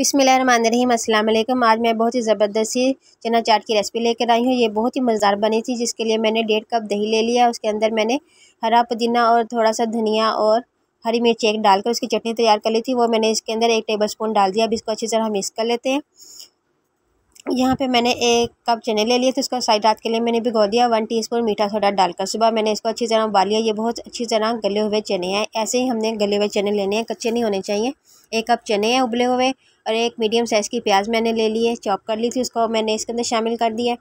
अस्सलाम अल्लाम आज मैं बहुत ही ज़बरदस्त सी चना चाट की रेसिपी लेकर आई हूँ ये बहुत ही मज़ेदार बनी थी जिसके लिए मैंने डेढ़ कप दही ले लिया उसके अंदर मैंने हरा पुदीना और थोड़ा सा धनिया और हरी मिर्च एक डालकर उसकी चटनी तैयार कर ली थी वो मैंने इसके अंदर एक टेबल स्पून डाल दिया अब इसको अच्छी तरह मिक्स कर लेते हैं यहाँ पे मैंने एक कप चने ले लिए थे उसको साइड रात के लिए मैंने भिगो दिया वन टीस्पून मीठा सोडा डालकर सुबह मैंने इसको अच्छी तरह उबाल लिया ये बहुत अच्छी तरह गले हुए चने हैं ऐसे ही हमने गले हुए चने लेने हैं कच्चे नहीं होने चाहिए एक कप चने हैं उबले हुए और एक मीडियम साइज़ की प्याज मैंने ले ली है चॉप कर ली थी उसको मैंने इसके अंदर शामिल कर दिया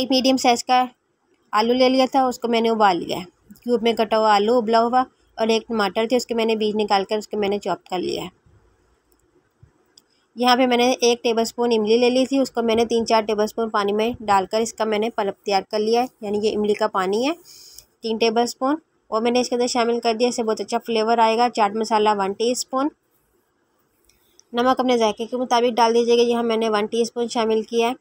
एक मीडियम साइज़ का आलू ले लिया था उसको मैंने उबाल लिया क्यूब में कटा हुआ आलू उबला हुआ और एक टमाटर थे उसके मैंने बीज निकाल कर उसके मैंने चॉप कर लिया है यहाँ पे मैंने एक टेबलस्पून इमली ले ली थी उसको मैंने तीन चार टेबलस्पून पानी में डालकर इसका मैंने पल्प तैयार कर लिया है यानी ये इमली का पानी है तीन टेबलस्पून वो मैंने इसके अंदर शामिल कर दिया इससे बहुत अच्छा फ्लेवर आएगा चाट मसाला वन टीस्पून नमक अपने जायके के मुताबिक डाल दीजिएगा यहाँ मैंने वन टीस्पून शामिल किया है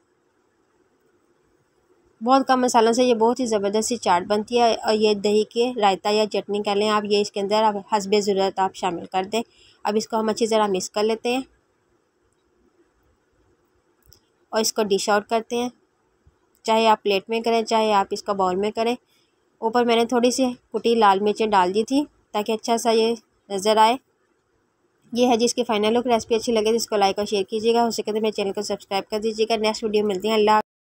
बहुत कम मसालों से ये बहुत ही ज़बरदस्त सी चाट बनती है और ये दही के रायता या चटनी कह लें आप ये इसके अंदर आप हंसबे ज़रूरत आप शामिल कर दें अब इसको हम अच्छी तरह मिक्स कर लेते हैं और इसको डिश आउट करते हैं चाहे आप प्लेट में करें चाहे आप इसको बाउल में करें ऊपर मैंने थोड़ी सी कुटी लाल मिर्चें डाल दी थी ताकि अच्छा सा ये नज़र आए ये है जिसकी फाइनल लुक रेसिपी अच्छी लगे तो इसको लाइक और शेयर कीजिएगा हो सके तो मेरे चैनल को सब्सक्राइब कर दीजिएगा नेक्स्ट वीडियो मिलती है अल्लाह